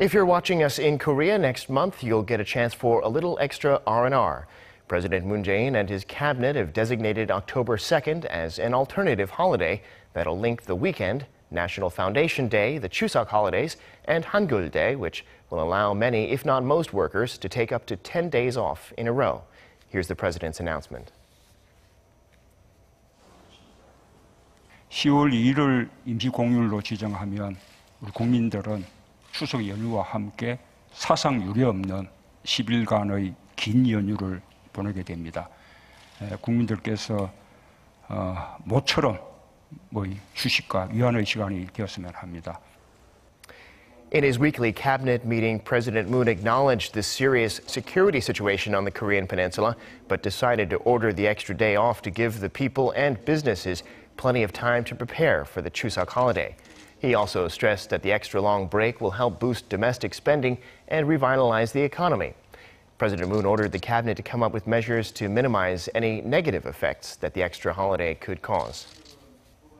If you're watching us in Korea next month, you'll get a chance for a little extra R&R. President Moon Jae-in and his cabinet have designated October 2nd as an alternative holiday that'll link the weekend, National Foundation Day, the Chuseok holidays, and Hangul Day, which will allow many, if not most, workers to take up to 10 days off in a row. Here's the president's announcement. 10월 1일 임시 공휴일로 지정하면 우리 국민들은 추석 연휴와 함께 사상 10일간의 긴 연휴를 보내게 됩니다. 국민들께서 모처럼 뭐 휴식과 위안의 시간이 되었으면 합니다. In his weekly cabinet meeting, President Moon acknowledged the serious security situation on the Korean peninsula, but decided to order the extra day off to give the people and businesses plenty of time to prepare for the Chuseok holiday. He also stressed that the extra long break will help boost domestic spending and revitalize the economy. President Moon ordered the cabinet to come up with measures to minimize any negative effects that the extra holiday could cause.